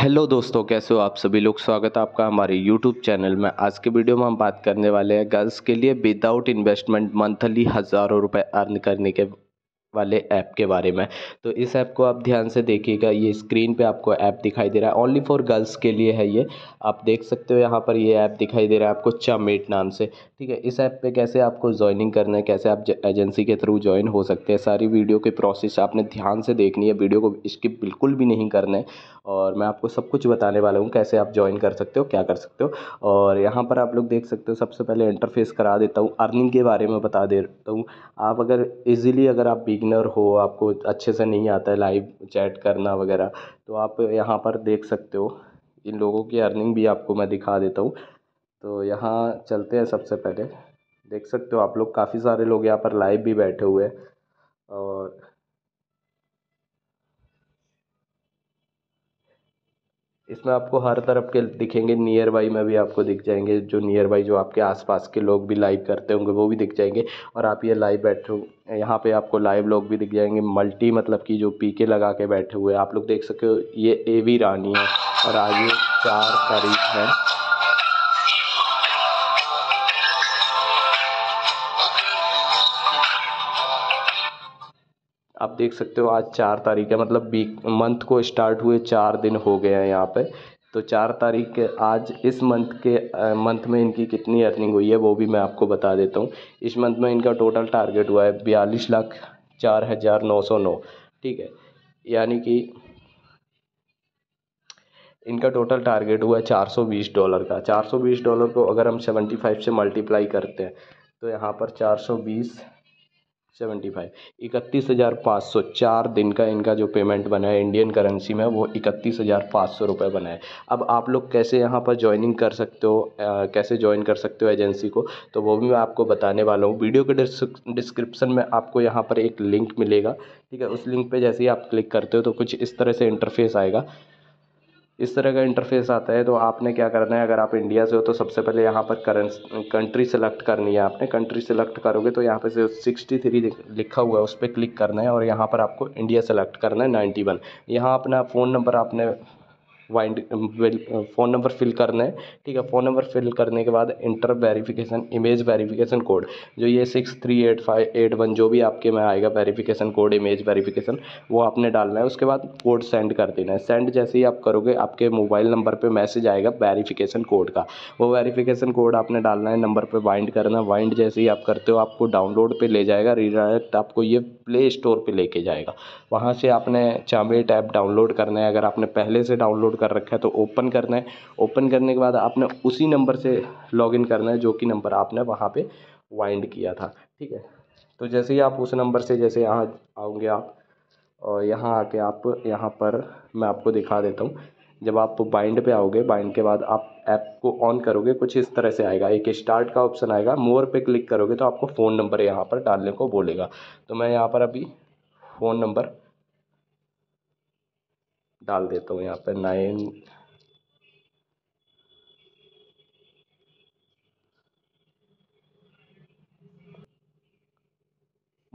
hello दोस्तों कैसे हो आप सभी लोग स्वागत है आपका हमारे यूट्यूब चैनल में आज के वीडियो में हम बात करने वाले हैं गर्ल्स के लिए विदाउट इन्वेस्टमेंट मंथली हज़ारों रुपए अर्न करने के वाले ऐप के बारे में तो इस ऐप को आप ध्यान से देखिएगा ये स्क्रीन पे आपको ऐप दिखाई दे रहा है ओनली फॉर गर्ल्स के लिए है ये आप देख सकते हो यहाँ पर ये ऐप दिखाई दे रहा है आपको चमेट नाम से ठीक है इस ऐप पे कैसे आपको ज्वाइनिंग करना है कैसे आप एजेंसी के थ्रू ज्वाइन हो सकते हैं सारी वीडियो की प्रोसेस आपने ध्यान से देखनी है वीडियो को स्किप बिल्कुल भी नहीं करना है और मैं आपको सब कुछ बताने वाला हूँ कैसे आप ज्वाइन कर सकते हो क्या कर सकते हो और यहाँ पर आप लोग देख सकते हो सबसे पहले इंटरफेस करा देता हूँ अर्निंग के बारे में बता देता हूँ आप अगर ईजिली अगर आप बी बिगनर हो आपको अच्छे से नहीं आता है लाइव चैट करना वगैरह तो आप यहाँ पर देख सकते हो इन लोगों की अर्निंग भी आपको मैं दिखा देता हूँ तो यहाँ चलते हैं सबसे पहले देख सकते हो आप लोग काफ़ी सारे लोग यहाँ पर लाइव भी बैठे हुए हैं और इसमें आपको हर तरफ के दिखेंगे नियर बाई में भी आपको दिख जाएंगे जो नियर बाई जो आपके आसपास के लोग भी लाइव करते होंगे वो भी दिख जाएंगे और आप ये लाइव बैठे यहाँ पे आपको लाइव लोग भी दिख जाएंगे मल्टी मतलब कि जो पीके लगा के बैठे हुए आप लोग देख सकते हो ये ए वी रानी है और आगे चार तारीख है आप देख सकते हो आज चार तारीख है मतलब वीक मंथ को स्टार्ट हुए चार दिन हो गए हैं यहाँ पे तो चार तारीख आज इस मंथ के मंथ में इनकी कितनी अर्निंग हुई है वो भी मैं आपको बता देता हूँ इस मंथ में इनका टोटल टारगेट हुआ है बयालीस लाख चार हज़ार नौ सौ नौ ठीक है यानी कि इनका टोटल टारगेट हुआ है चार सौ बीस डॉलर का चार सौ बीस डॉलर को अगर हम सेवेंटी फाइव से मल्टीप्लाई करते हैं तो यहाँ पर चार सौ बीस सेवेंटी फाइव इकतीस हज़ार पाँच सौ चार दिन का इनका जो पेमेंट बना है इंडियन करेंसी में वो इकतीस हज़ार पाँच सौ रुपये बना है अब आप लोग कैसे यहाँ पर ज्वाइनिंग कर सकते हो आ, कैसे ज्वाइन कर सकते हो एजेंसी को तो वो भी मैं आपको बताने वाला हूँ वीडियो के डिस्क्रिप्सन में आपको यहाँ पर एक लिंक मिलेगा ठीक है उस लिंक पर जैसे ही आप क्लिक करते हो तो कुछ इस तरह से इंटरफेस आएगा इस तरह का इंटरफेस आता है तो आपने क्या करना है अगर आप इंडिया से हो तो सबसे पहले यहाँ पर करेंस कंट्री सेलेक्ट करनी है आपने कंट्री सेलेक्ट करोगे तो यहाँ पे से सिक्सटी थ्री लिखा हुआ है उस पर क्लिक करना है और यहाँ पर आपको इंडिया सेलेक्ट करना है नाइन्टी वन यहाँ अपना फ़ोन नंबर आपने वाइंड फ़ोन नंबर फिल करना है ठीक है फ़ोन नंबर फिल करने के बाद enter verification image verification code जो ये six three eight five eight one जो भी आपके में आएगा वेरिफिकेशन कोड इमेज वेरिफिकेशन वो आपने डालना है उसके बाद कोड सेंड कर देना है सेंड जैसे ही आप करोगे आपके मोबाइल नंबर पर मैसेज आएगा वेरीफिकेशन कोड का वो वेरीफ़िकेशन कोड आपने डालना है नंबर पर वाइंड करना वाइंड जैसे ही आप करते हो आपको डाउनलोड पर ले जाएगा रिडायरेक्ट आपको ये प्ले स्टोर पर लेके जाएगा वहाँ से आपने चामेट ऐप डाउनलोड करना है अगर आपने पहले से डाउनलोड कर रखा है तो ओपन करना है ओपन करने के बाद आपने उसी नंबर से लॉगिन करना है जो कि नंबर आपने वहाँ पे वाइंड किया था ठीक है तो जैसे ही आप उस नंबर से जैसे यहाँ आओगे आप और यहाँ आके आप यहाँ पर मैं आपको दिखा देता हूँ जब आप बाइंड पे आओगे बाइंड के बाद आप ऐप को ऑन करोगे कुछ इस तरह से आएगा एक स्टार्ट का ऑप्शन आएगा मोर पे क्लिक करोगे तो आपको फ़ोन नंबर यहाँ पर डालने को बोलेगा तो मैं यहाँ पर अभी फ़ोन नंबर डाल देता हूँ यहाँ पर नाइन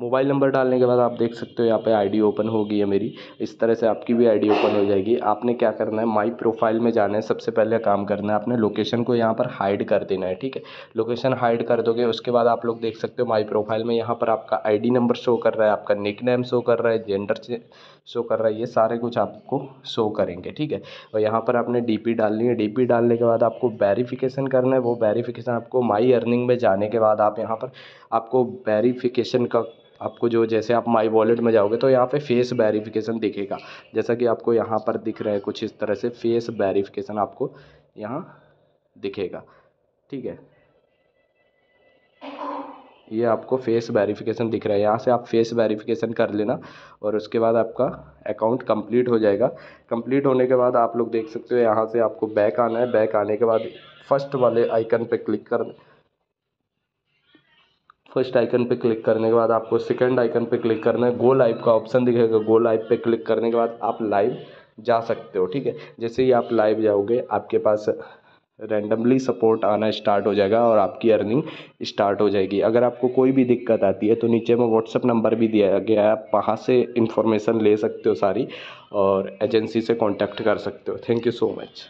मोबाइल नंबर डालने के बाद आप देख सकते हो यहाँ पे आईडी ओपन होगी है मेरी इस तरह से आपकी भी आईडी ओपन हो जाएगी आपने क्या करना है माई प्रोफाइल में जाना है सबसे पहले काम करना है आपने लोकेशन को यहाँ पर हाइड कर देना है ठीक है लोकेशन हाइड कर दोगे उसके बाद आप लोग देख सकते हो माई प्रोफाइल में यहाँ पर आपका आई नंबर शो कर रहा है आपका निक शो कर रहा है जेंडर शो कर रहा है ये सारे कुछ आपको शो करेंगे ठीक है और यहाँ पर आपने डी डालनी है डी डालने के बाद आपको वेरीफिकेशन करना है वो वेरीफिकेशन आपको माई अर्निंग में जाने के बाद आप यहाँ पर आपको वेरीफिकेशन का आपको जो जैसे आप माई वॉलेट में जाओगे तो यहाँ पे फेस वेरिफिकेशन दिखेगा जैसा कि आपको यहाँ पर दिख रहा है कुछ इस तरह से फेस वेरिफिकेशन आपको यहाँ दिखेगा ठीक है ये आपको फेस वेरिफिकेशन दिख रहा है यहाँ से आप फेस वेरिफिकेशन कर लेना और उसके बाद आपका अकाउंट कंप्लीट हो जाएगा कंप्लीट होने के बाद आप लोग देख सकते हो यहाँ से आपको बैक आना है बैक आने के बाद फर्स्ट वाले आइकन पे क्लिक कर फर्स्ट आइकन पे क्लिक करने के बाद आपको सेकंड आइकन पे क्लिक करना है गो लाइव का ऑप्शन दिखेगा गो लाइव पे क्लिक करने के बाद आप लाइव जा सकते हो ठीक है जैसे ही आप लाइव जाओगे आपके पास रैंडमली सपोर्ट आना स्टार्ट हो जाएगा और आपकी अर्निंग स्टार्ट हो जाएगी अगर आपको कोई भी दिक्कत आती है तो नीचे में व्हाट्सअप नंबर भी दिया गया है आप वहाँ से इन्फॉर्मेशन ले सकते हो सारी और एजेंसी से कॉन्टैक्ट कर सकते हो थैंक यू सो मच